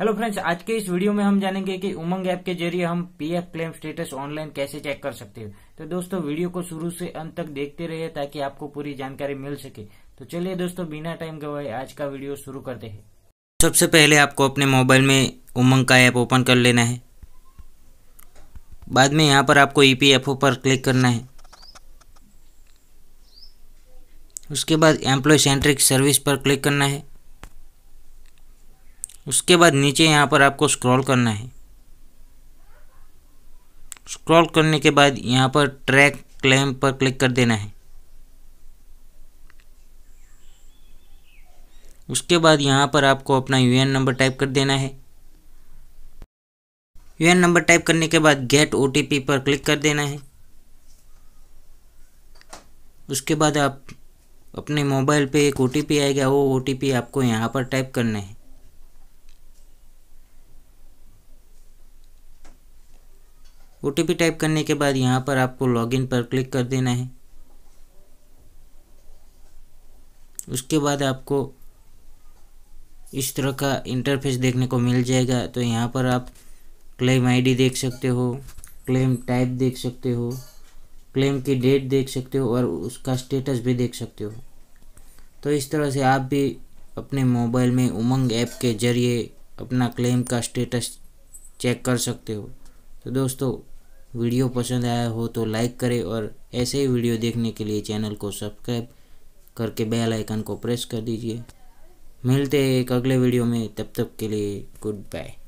hello friends आज के इस वीडियो में हम जानेंगे कि उमंग ऐप के जरिए हम पीएफ क्लेम स्टेटस ऑनलाइन कैसे चेक कर सकते हैं तो दोस्तों वीडियो को शुरू से अंत तक देखते रहिए ताकि आपको पूरी जानकारी मिल सके तो चलिए दोस्तों बिना टाइम गवाए आज का वीडियो शुरू करते हैं सबसे पहले आपको अपने मोबाइल में उमंग का ऐप ओपन कर लेना है बाद में यहाँ पर आपको ई e पर क्लिक करना है उसके बाद एम्प्लॉय सेंट्रिक सर्विस पर क्लिक करना है उसके बाद नीचे यहाँ पर आपको स्क्रॉल करना है स्क्रॉल करने के बाद यहाँ पर ट्रैक क्लेम पर क्लिक कर देना है उसके बाद यहाँ पर आपको अपना यू नंबर टाइप कर देना है यू नंबर टाइप करने के बाद गेट ओ पर क्लिक कर देना है उसके बाद आप अपने मोबाइल पे एक ओ आएगा वो ओ आपको यहाँ पर टाइप करना है ओ टाइप करने के बाद यहाँ पर आपको लॉगिन पर क्लिक कर देना है उसके बाद आपको इस तरह का इंटरफेस देखने को मिल जाएगा तो यहाँ पर आप क्लेम आईडी देख सकते हो क्लेम टाइप देख सकते हो क्लेम की डेट देख सकते हो और उसका स्टेटस भी देख सकते हो तो इस तरह से आप भी अपने मोबाइल में उमंग ऐप के जरिए अपना क्लेम का स्टेटस चेक कर सकते हो तो दोस्तों वीडियो पसंद आया हो तो लाइक करें और ऐसे ही वीडियो देखने के लिए चैनल को सब्सक्राइब करके बेल आइकन को प्रेस कर दीजिए मिलते हैं एक अगले वीडियो में तब तक के लिए गुड बाय